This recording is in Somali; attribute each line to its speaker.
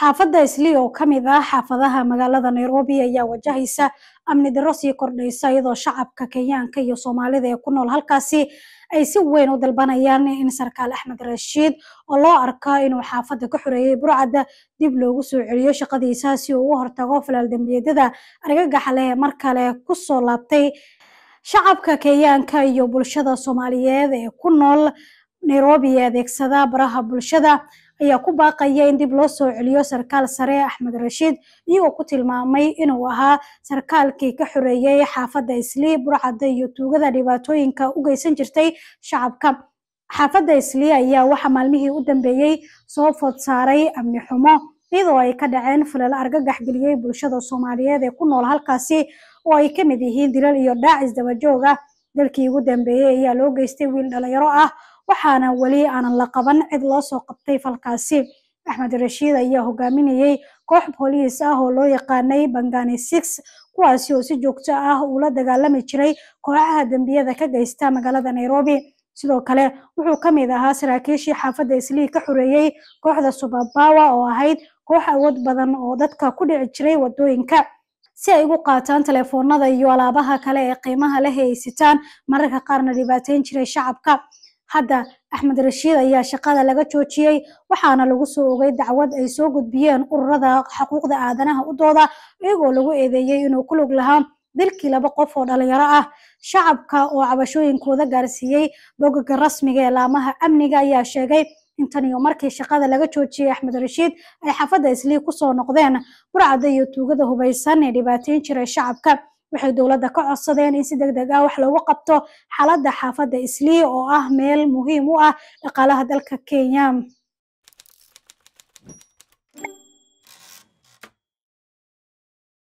Speaker 1: xaafadda islii oo ka mid ah xaafadaha magaalada nairobi ayaa wajahaysa amni daro sii kordhaysa iyadoo shacabka kenyaanka iyo soomaalida ee ku nool halkaasi ay si weyn u dalbanayaan in sarkaal axmed rashiid oo loo arka inuu xaafadda ka xoreeyey burcadda dib loogu soo celiyo shaqadiisa si uu u hortago falaal dembiyadada argagaxa leh ee mar kale ku soo laabtay shacabka kenyaanka iyo bulshada soomaaliyeed ee ku nool nairobi ee adeegsada baraha bulshada ayaa ku baaqaya in dib loo soo celiyo sarkaal sare axmed rashiid iyagoo ku tilmaamay inuu ahaa sarkaalkii ka xoreeyey xaafadda islii burcadda iyo tuugada dhibaatooyinka u geysan jirtay shacabka xaafadda islii ayaa waxaa maalmihii u dambeeyey soo food saaray amni xumo iyadoo ay ka dhaceen falal argagax geliyey bulshada soomaaliyeed ee ku nool halkaasi oo ay ka mid yihiin dilal iyo dhaac isdabajooga dalkii ugu dambeeyey ayaa loo geystay wiil dhalinyaro ah waxaana weli aanan la qaban cid loosoo qabtay falkaasi axmed rashiid ayaa hogaaminayey koox booliis ah oo loo yaqaanay bangani six kuwaasi oo si joogto ah uula dagaalami jiray kooxaha dembiyada ka geysta magaalada nairobi sidoo kale wuxuu ka mid ahaa saraakiishii xaafadda islii ka xoreeyey kooxda subabawa oo ahayd koox awood badan oo dadka ku dhici jiray wadooyinka si ay ugu qaataan teleefoonada iyo alaabaha kale ee qiimaha la haysataan mararka qaarna dhibaateyn jiray shacabka hadda axmed rashiid ayaa shaqada laga joojiyey waxaana lagu soo ogay dacwad ay soo gudbiyeen ururada xuquuqda aadanaha u dooda iyagoo lagu eedeeyey inuu ku lug lahaa dilkii laba qof oo dhalinyaro ah shacabka oo cabashooyinkooda gaarsiiyey bogaga rasmiga ee laamaha amniga ayaa sheegay intan iyo markii shaqada laga joojiyey axmed rashiid ay xafadda islii kusoo noqdeen burcadda iyo tuugada hubaysan ee dhibaateyn jiray shacabka waxay dowladda ka codsadeen in si degdeg ah wax loogu qabto xaaladda xaafadda islii oo ah meel muhiim u ah dhaqaalaha dalka kenya